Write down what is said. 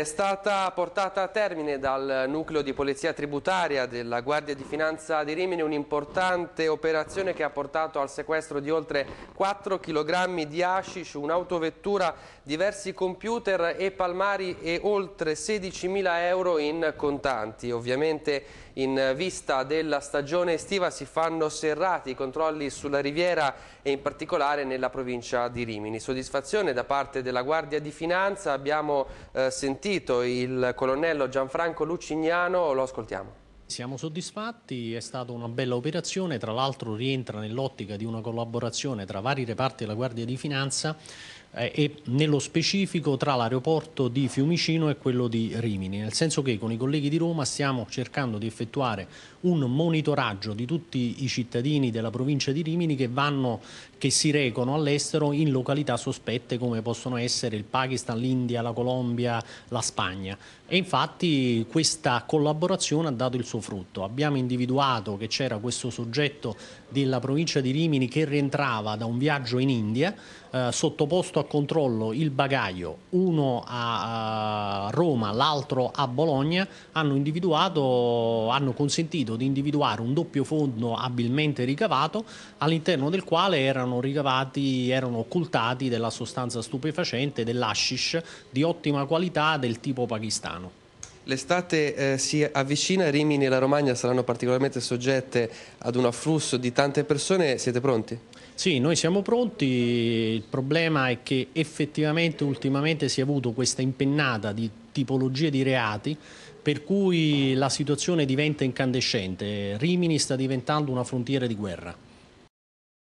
È stata portata a termine dal nucleo di polizia tributaria della Guardia di Finanza di Rimini un'importante operazione che ha portato al sequestro di oltre 4 kg di hashish, un'autovettura, diversi computer e palmari e oltre 16.000 euro in contanti. Ovviamente in vista della stagione estiva si fanno serrati i controlli sulla riviera e in particolare nella provincia di Rimini. Soddisfazione da parte della Guardia di Finanza, abbiamo eh, sentito sentito il colonnello Gianfranco Lucignano, lo ascoltiamo. Siamo soddisfatti, è stata una bella operazione, tra l'altro rientra nell'ottica di una collaborazione tra vari reparti della Guardia di Finanza eh, e nello specifico tra l'aeroporto di Fiumicino e quello di Rimini, nel senso che con i colleghi di Roma stiamo cercando di effettuare un monitoraggio di tutti i cittadini della provincia di Rimini che, vanno, che si recono all'estero in località sospette come possono essere il Pakistan, l'India, la Colombia, la Spagna e infatti questa collaborazione ha dato il suo suo frutto. Abbiamo individuato che c'era questo soggetto della provincia di Rimini che rientrava da un viaggio in India, eh, sottoposto a controllo il bagaglio, uno a, a eh, Roma, l'altro a Bologna, hanno, individuato, hanno consentito di individuare un doppio fondo abilmente ricavato all'interno del quale erano ricavati, erano occultati della sostanza stupefacente, dell'ashish di ottima qualità del tipo pakistano. L'estate eh, si avvicina, Rimini e la Romagna saranno particolarmente soggette ad un afflusso di tante persone, siete pronti? Sì, noi siamo pronti, il problema è che effettivamente ultimamente si è avuto questa impennata di tipologie di reati per cui la situazione diventa incandescente, Rimini sta diventando una frontiera di guerra.